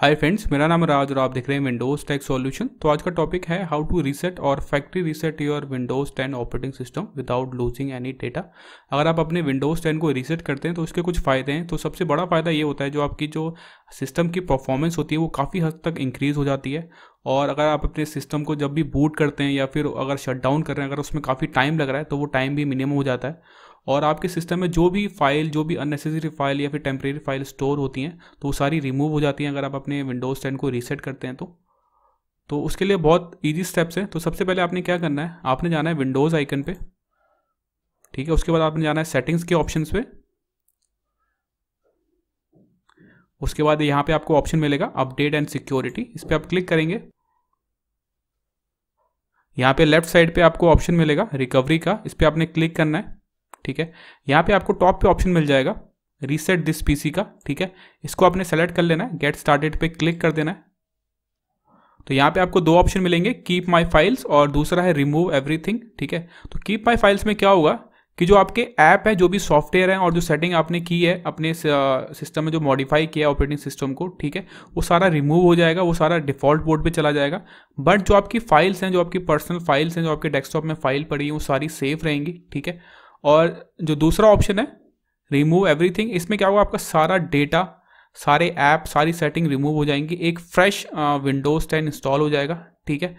hi friends मेरा नाम राज और आप देख रहे हैं विंडोज टेक सॉल्यूशन तो आज का टॉपिक है हाउ टू रीसेट और factory reset your Windows 10 operating system without losing any data अगर आप अपने विंडोज 10 को रीसेट करते हैं तो उसके कुछ फ़ायदे हैं तो सबसे बड़ा फ़ायदा ये होता है जो आपकी जो सिस्टम की परफॉर्मेंस होती है वो काफ़ी हद तक इंक्रीज़ हो जाती है और अगर आप अपने सिस्टम को जब भी बूट करते हैं या फिर अगर शट डाउन कर रहे हैं अगर उसमें काफ़ी टाइम लग रहा है तो वो टाइम भी मिनिमम हो जाता है और आपके सिस्टम में जो भी फाइल जो भी अननेसेसरी फाइल या फिर टेम्प्रेरी फाइल स्टोर होती हैं तो वो सारी रिमूव हो जाती हैं अगर आप अपने विंडोज़ टेन को रीसेट करते हैं तो तो उसके लिए बहुत ईजी स्टेप्स हैं तो सबसे पहले आपने क्या करना है आपने जाना है विंडोज़ आइकन पे ठीक है उसके बाद आपने जाना है सेटिंग्स के ऑप्शन पे उसके बाद यहाँ पे आपको ऑप्शन मिलेगा अपडेट एंड सिक्योरिटी इस पर आप क्लिक करेंगे यहाँ पे लेफ्ट साइड पे आपको ऑप्शन मिलेगा रिकवरी का इस पर आपने क्लिक करना है ठीक है यहाँ पे आपको टॉप पे ऑप्शन मिल जाएगा रीसेट दिस पीसी का ठीक है इसको आपने सेलेक्ट कर लेना है गेट स्टार्टेड पे क्लिक कर देना है तो यहाँ पे आपको दो ऑप्शन मिलेंगे कीप माई फाइल्स और दूसरा है रिमूव एवरीथिंग ठीक है तो कीप माई फाइल्स में क्या होगा कि जो आपके ऐप है जो भी सॉफ्टवेयर है और जो सेटिंग आपने की है अपने सिस्टम में जो मॉडिफाई किया है ऑपरेटिंग सिस्टम को ठीक है वो सारा रिमूव हो जाएगा वो सारा डिफॉल्ट बोर्ड पे चला जाएगा बट जो आपकी फाइल्स हैं जो आपकी पर्सनल फाइल्स हैं जो आपके डेस्कटॉप में फाइल पड़ी है वो सारी सेफ रहेंगी ठीक है और जो दूसरा ऑप्शन है रिमूव एवरीथिंग इसमें क्या होगा आपका सारा डेटा सारे ऐप सारी सेटिंग रिमूव हो जाएंगी एक फ्रेश विंडोज़ टेन इंस्टॉल हो जाएगा ठीक है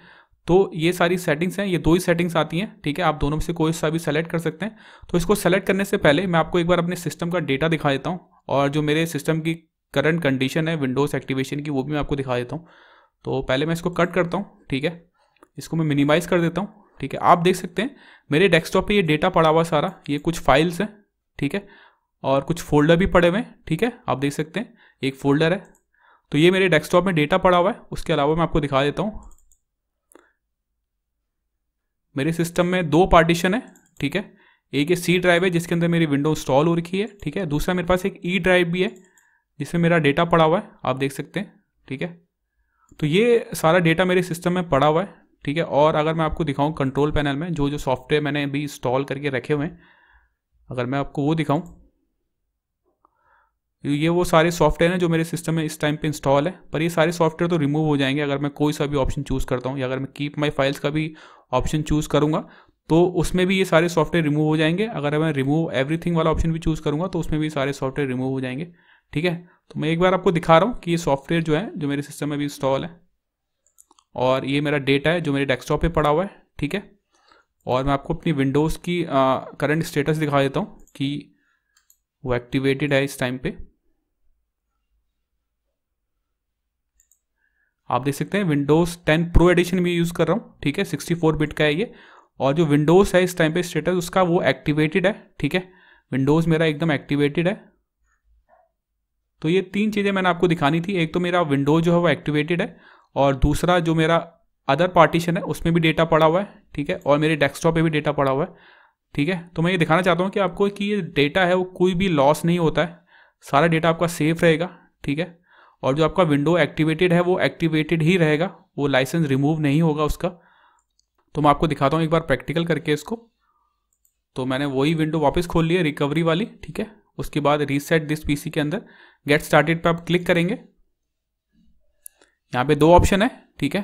तो ये सारी सेटिंग्स हैं ये दो ही सेटिंग्स आती हैं ठीक है आप दोनों में से कोई सा भी सेलेक्ट कर सकते हैं तो इसको सेलेक्ट करने से पहले मैं आपको एक बार अपने सिस्टम का डेटा दिखा देता हूँ और जो मेरे सिस्टम की करंट कंडीशन है विंडोज़ एक्टिवेशन की वो भी मैं आपको दिखा देता हूँ तो पहले मैं इसको कट करता हूँ ठीक है इसको मैं मिनिमाइज़ कर देता हूँ ठीक है आप देख सकते हैं मेरे डेस्कटॉप पे ये डेटा पड़ा हुआ सारा ये कुछ फाइल्स हैं ठीक है और कुछ फोल्डर भी पड़े हुए हैं ठीक है आप देख सकते हैं एक फोल्डर है तो ये मेरे डेस्कटॉप में डेटा पड़ा हुआ है उसके अलावा मैं आपको दिखा देता हूँ मेरे सिस्टम में दो पार्टीशन है ठीक है एक ये सी ड्राइव है जिसके अंदर मेरी विंडो इंस्टॉल हो रखी है ठीक है दूसरा मेरे पास एक ई e ड्राइव भी है जिसमें मेरा डेटा पड़ा हुआ है आप देख सकते हैं ठीक है तो ये सारा डेटा मेरे सिस्टम में पड़ा हुआ है ठीक है और अगर मैं आपको दिखाऊं कंट्रोल पैनल में जो जो सॉफ्टवेयर मैंने अभी इंस्टॉल करके रखे हुए हैं अगर मैं आपको वो दिखाऊं ये वो सारे सॉफ्टवेयर हैं जो मेरे सिस्टम में इस टाइम पे इंस्टॉल है पर ये सारे सॉफ्टवेयर तो रिमूव हो जाएंगे अगर मैं कोई सा भी ऑप्शन चूज़ करता हूँ या अगर मैं कीप माई फाइल्स का भी ऑप्शन चूज़ करूँगा तो उसमें भी ये सारे सॉफ्टवेयर रिमूव हो जाएंगे अगर मैं रिमूव एवरीथिंग वाला ऑप्शन भी चूज़ करूँगा तो उसमें भी सारे सॉफ्टवेयर रिमूव हो जाएंगे ठीक है तो मैं एक बार आपको दिखा रहा हूँ कि ये सॉफ्टवेयर जो है जो मेरे सिस्टम में भी इंस्टॉल है और ये मेरा डेटा है जो मेरे डेस्कटॉप पे पड़ा हुआ है ठीक है और मैं आपको अपनी विंडोज़ की करंट स्टेटस दिखा देता हूँ कि वो एक्टिवेटेड है इस टाइम पे आप देख सकते हैं विंडोज़ 10 प्रो एडिशन भी यूज़ कर रहा हूँ ठीक है 64 बिट का है ये और जो विंडोज़ है इस टाइम पे स्टेटस उसका वो एक्टिवेटेड है ठीक है विंडोज़ मेरा एकदम एक्टिवेटेड है तो ये तीन चीज़ें मैंने आपको दिखानी थी एक तो मेरा विंडोज़ जो है वो एक्टिवेटेड है और दूसरा जो मेरा अदर पार्टीशन है उसमें भी डेटा पड़ा हुआ है ठीक है और मेरे डेस्कटॉप पे भी डेटा पड़ा हुआ है ठीक है तो मैं ये दिखाना चाहता हूँ कि आपको कि ये डेटा है वो कोई भी लॉस नहीं होता है सारा डेटा आपका सेफ रहेगा ठीक है और जो आपका विंडो एक्टिवेटेड है वो एक्टिवेटेड ही रहेगा वो लाइसेंस रिमूव नहीं होगा उसका तो मैं आपको दिखाता हूँ एक बार प्रैक्टिकल करके इसको तो मैंने वही विंडो वापस खोल लिया रिकवरी वाली ठीक है उसके बाद रीसेट दिस पीसी के अंदर गेट स्टार्टेड पर आप क्लिक करेंगे यहाँ पे दो ऑप्शन है ठीक है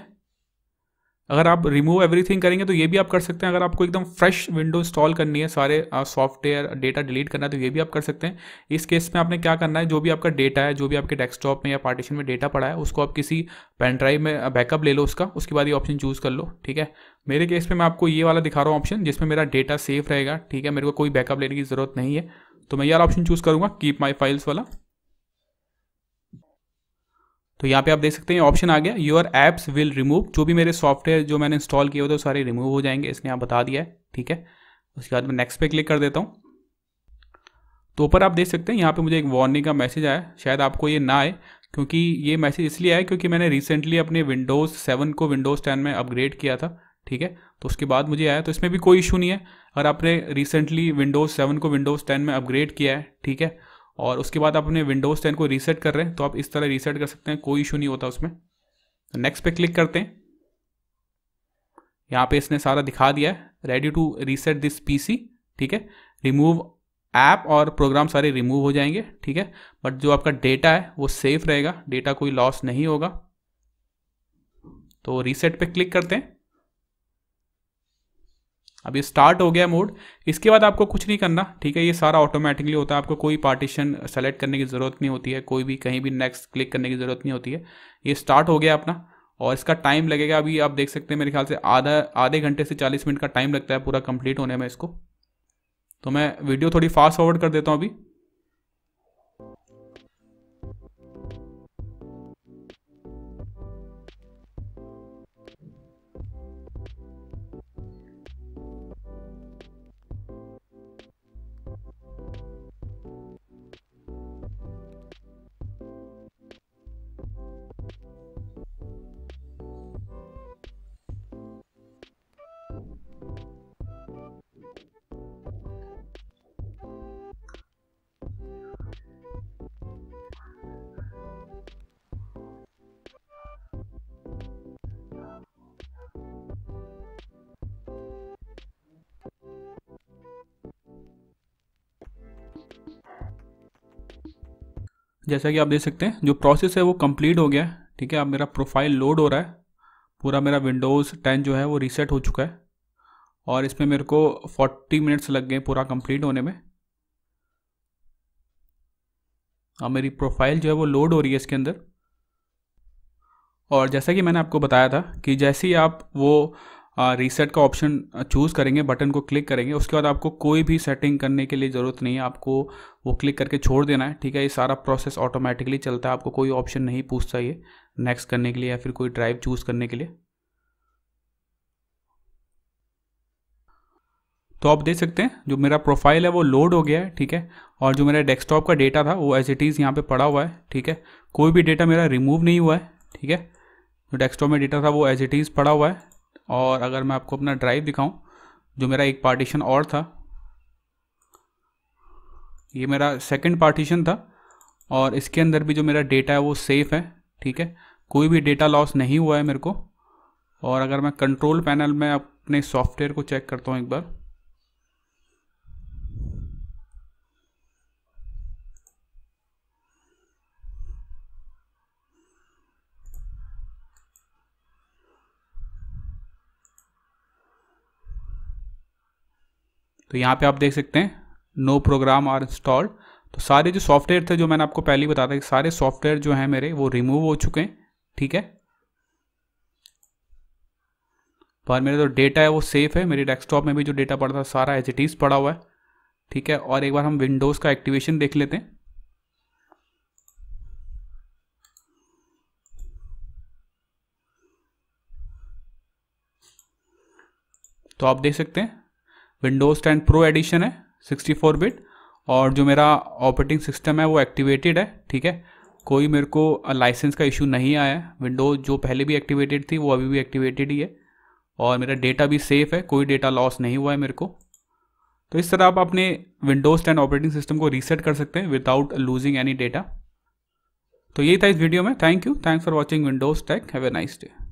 अगर आप रिमूव एवरीथिंग करेंगे तो ये भी आप कर सकते हैं अगर आपको एकदम फ्रेश विंडो इंस्टॉल करनी है सारे सॉफ्टवेयर डेटा डिलीट करना है तो ये भी आप कर सकते हैं इस केस में आपने क्या करना है जो भी आपका डेटा है जो भी आपके डेस्कटॉप में या पार्टीशन में डेटा पड़ा है उसको आप किसी पेन ड्राइव में बैकअप ले लो उसका उसके बाद ये ऑप्शन चूज़ कर लो ठीक है मेरे केस में मैं आपको ये वाला दिखा रहा हूँ ऑप्शन जिसमें मेरा डेटा सेफ रहेगा ठीक है मेरे को कोई बैकअप लेने की ज़रूरत नहीं है तो मैं यार ऑप्शन चूज़ करूँगा कीप माई फाइल्स वाला तो यहाँ पे आप देख सकते हैं ऑप्शन आ गया योर एप्स विल रिमूव जो भी मेरे सॉफ्टवेयर जो मैंने इंस्टॉल किए हुए थे सारे रिमूव हो जाएंगे इसने आप बता दिया है ठीक है उसके बाद मैं नेक्स्ट पे क्लिक कर देता हूँ तो ऊपर आप देख सकते हैं यहाँ पे मुझे एक वार्निंग का मैसेज आया शायद आपको ये ना आए क्योंकि ये मैसेज इसलिए आया क्योंकि मैंने रिसेंटली अपने विंडोज़ सेवन को विंडोज़ टेन में अपग्रेड किया था ठीक है तो उसके बाद मुझे आया तो इसमें भी कोई इशू नहीं है अगर आपने रिसेंटली विंडोज़ सेवन को विंडोज़ टेन में अपग्रेड किया है ठीक है और उसके बाद आप अपने विंडोज़ टेन को रीसेट कर रहे हैं तो आप इस तरह रीसेट कर सकते हैं कोई इशू नहीं होता उसमें नेक्स्ट पे क्लिक करते हैं यहाँ पे इसने सारा दिखा दिया है ready to reset this PC ठीक है रिमूव ऐप और प्रोग्राम सारे रिमूव हो जाएंगे ठीक है बट जो आपका डेटा है वो सेफ रहेगा डेटा कोई लॉस नहीं होगा तो रीसेट पे क्लिक करते हैं अब ये स्टार्ट हो गया मोड इसके बाद आपको कुछ नहीं करना ठीक है ये सारा ऑटोमेटिकली होता है आपको कोई पार्टीशन सेलेक्ट करने की ज़रूरत नहीं होती है कोई भी कहीं भी नेक्स्ट क्लिक करने की ज़रूरत नहीं होती है ये स्टार्ट हो गया अपना और इसका टाइम लगेगा अभी आप देख सकते हैं मेरे ख्याल से आधा आधे घंटे से चालीस मिनट का टाइम लगता है पूरा कंप्लीट होने में इसको तो मैं वीडियो थोड़ी फास्ट फॉरवर्ड कर देता हूँ अभी जैसा कि आप देख सकते हैं जो प्रोसेस है वो कंप्लीट हो गया है ठीक है अब मेरा प्रोफाइल लोड हो रहा है पूरा मेरा विंडोज़ टेन जो है वो रीसेट हो चुका है और इसमें मेरे को फोर्टी मिनट्स लग गए पूरा कंप्लीट होने में अब मेरी प्रोफाइल जो है वो लोड हो रही है इसके अंदर और जैसा कि मैंने आपको बताया था कि जैसे ही आप वो रीसेट का ऑप्शन चूज़ करेंगे बटन को क्लिक करेंगे उसके बाद आपको कोई भी सेटिंग करने के लिए ज़रूरत नहीं है आपको वो क्लिक करके छोड़ देना है ठीक है ये सारा प्रोसेस ऑटोमेटिकली चलता है आपको कोई ऑप्शन नहीं पूछता ये नेक्स्ट करने के लिए या फिर कोई ड्राइव चूज़ करने के लिए तो आप देख सकते हैं जो मेरा प्रोफाइल है वो लोड हो गया है ठीक है और जो मेरा डेस्कटॉप का डेटा था वो एज इट इज़ यहाँ पे पड़ा हुआ है ठीक है कोई भी डेटा मेरा रिमूव नहीं हुआ है ठीक है जो डेस्कटॉप में डेटा था वो एज इट इज़ पड़ा हुआ है और अगर मैं आपको अपना ड्राइव दिखाऊं जो मेरा एक पार्टीशन और था ये मेरा सेकंड पार्टीशन था और इसके अंदर भी जो मेरा डेटा है वो सेफ़ है ठीक है कोई भी डेटा लॉस नहीं हुआ है मेरे को और अगर मैं कंट्रोल पैनल में अपने सॉफ्टवेयर को चेक करता हूँ एक बार तो यहाँ पे आप देख सकते हैं नो प्रोग्राम आर इंस्टॉल्ड तो सारे जो सॉफ्टवेयर थे जो मैंने आपको पहले ही बताया था कि सारे सॉफ्टवेयर जो हैं मेरे वो रिमूव हो चुके हैं ठीक है पर मेरा जो डेटा है वो सेफ़ है मेरे डेस्कटॉप में भी जो डेटा पड़ा था सारा एच इट पड़ा हुआ है ठीक है और एक बार हम विंडोज़ का एक्टिवेशन देख लेते हैं तो आप देख सकते हैं विंडोज़ टेन प्रो एडिशन है 64 बिट और जो मेरा ऑपरेटिंग सिस्टम है वो एक्टिवेटेड है ठीक है कोई मेरे को लाइसेंस का इशू नहीं आया है विंडोज़ जो पहले भी एक्टिवेटेड थी वो अभी भी एक्टिवेटेड ही है और मेरा डेटा भी सेफ़ है कोई डेटा लॉस नहीं हुआ है मेरे को तो इस तरह आप अपने विंडोज़ टेन ऑपरेटिंग सिस्टम को रीसेट कर सकते हैं विदाउट लूजिंग एनी डेटा तो यही था इस वीडियो में thank you thanks for watching Windows tech have a nice day